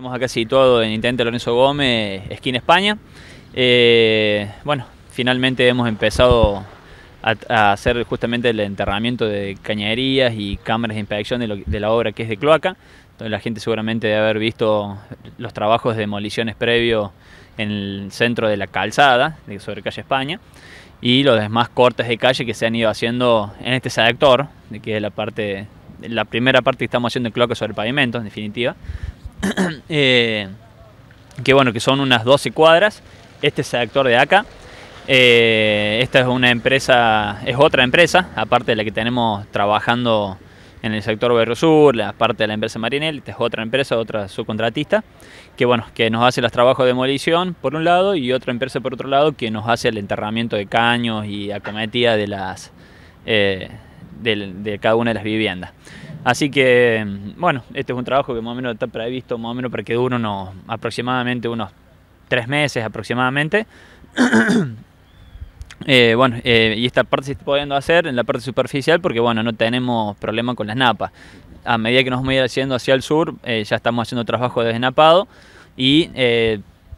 Estamos acá situados en Intendente Lorenzo Gómez, esquina España. Eh, bueno, finalmente hemos empezado a, hacer justamente el enterramiento de cañerías y cámaras de inspección de, la obra que es de cloaca. Entonces la gente seguramente debe haber visto los trabajos de demoliciones previos en el centro de la calzada, sobre calle España, y los demás cortes de calle que se han ido haciendo en este sector, que es la parte la primera parte que estamos haciendo en cloaca sobre el pavimento, en definitiva, Eh, que bueno, que son unas 12 cuadras. Este es el actor de acá. Eh, esta es una empresa, es otra empresa, aparte de la que tenemos trabajando en el sector Berro Sur, la parte de la empresa Marinel, esta es otra empresa, otra subcontratista, que bueno, que nos hace los trabajos de demolición por un lado y otra empresa por otro lado que nos hace el enterramiento de caños y acometida de las eh, de cada una de las viviendas. Así que, bueno, este es un trabajo que más o menos está previsto, más o menos para que dure unos, aproximadamente unos tres meses aproximadamente. Eh, bueno, eh, y esta parte se está pudiendo hacer en la parte superficial porque, bueno, no tenemos problema con las napas. A medida que nos vamos a haciendo hacia el sur, eh, ya estamos haciendo trabajo de desnapado y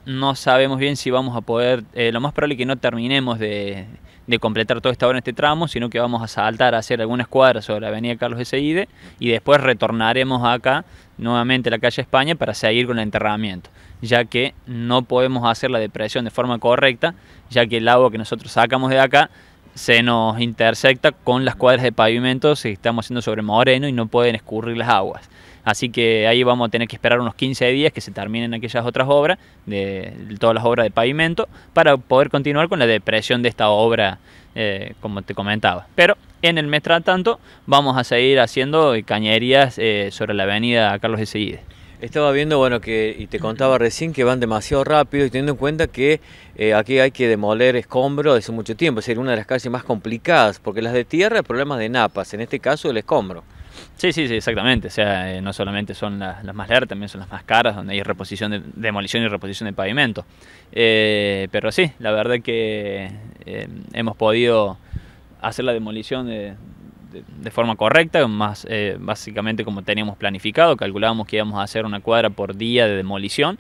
no sabemos bien si vamos a poder, lo más probable es que no terminemos de de completar toda esta obra en este tramo, sino que vamos a saltar a hacer algunas cuadras sobre la avenida Carlos eseide y después retornaremos acá nuevamente a la calle España para seguir con el enterramiento, ya que no podemos hacer la depresión de forma correcta, ya que el agua que nosotros sacamos de acá se nos intersecta con las cuadras de pavimento si estamos haciendo sobre moreno y no pueden escurrir las aguas. Así que ahí vamos a tener que esperar unos 15 días que se terminen aquellas otras obras, de, todas las obras de pavimento, para poder continuar con la depresión de esta obra, eh, como te comentaba. Pero en el mes tanto vamos a seguir haciendo cañerías eh, sobre la avenida Carlos de estaba viendo, bueno, que y te contaba recién que van demasiado rápido y teniendo en cuenta que eh, aquí hay que demoler escombro desde mucho tiempo, es decir, una de las calles más complicadas, porque las de tierra, hay problemas de napas, en este caso el escombro. Sí, sí, sí, exactamente. O sea, eh, no solamente son las, más largas, también son las más caras, donde hay reposición de, demolición y reposición de pavimento. Eh, pero sí, la verdad que hemos podido hacer la demolición de, de, forma correcta, más eh, básicamente como teníamos planificado, calculábamos que íbamos a hacer una cuadra por día de demolición.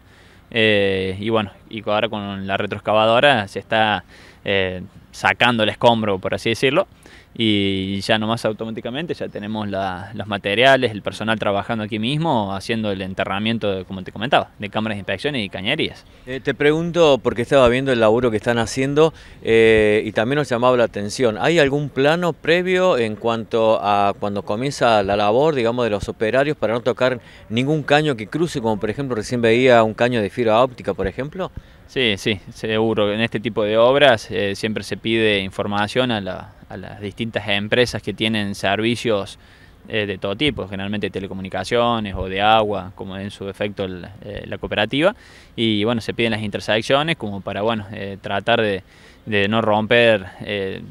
Eh, y bueno, y ahora con la retroexcavadora se está eh, sacando el escombro, por así decirlo y ya nomás automáticamente ya tenemos la, los materiales, el personal trabajando aquí mismo, haciendo el enterramiento, como te comentaba, de cámaras de inspección y cañerías. Eh, te pregunto, porque estaba viendo el laburo que están haciendo eh, y también nos llamaba la atención, ¿hay algún plano previo en cuanto a cuando comienza la labor, digamos, de los operarios para no tocar ningún caño que cruce, como por ejemplo recién veía un caño de fibra óptica, por ejemplo? Sí, sí, seguro. En este tipo de obras eh, siempre se pide información a, las distintas empresas que tienen servicios eh, de todo tipo, generalmente telecomunicaciones o de agua, como en su defecto eh, la cooperativa. Y bueno, se piden las intersecciones como para bueno tratar de, no romper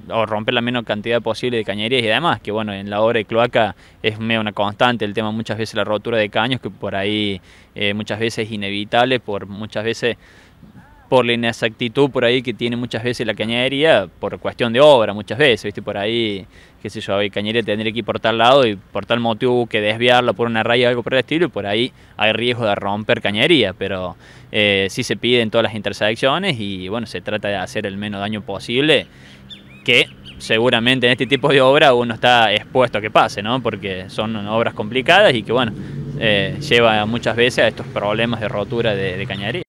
o romper la menor cantidad posible de cañerías y además que bueno, en la obra de cloaca es medio una constante el tema muchas veces la rotura de caños, que por ahí muchas veces es inevitable, por muchas veces por la inexactitud por ahí que tiene muchas veces la cañería, por cuestión de obra muchas veces, ¿viste? Por ahí, qué sé yo, hay cañería tendría que ir por tal lado y por tal motivo que desviarla por una raya o algo por el estilo, y por ahí hay riesgo de romper cañería, pero eh, sí se piden todas las intersecciones y bueno, se trata de hacer el menos daño posible, que seguramente en este tipo de obra uno está expuesto a que pase, ¿no? Porque son obras complicadas y que bueno, eh, lleva muchas veces a estos problemas de rotura de, de cañería.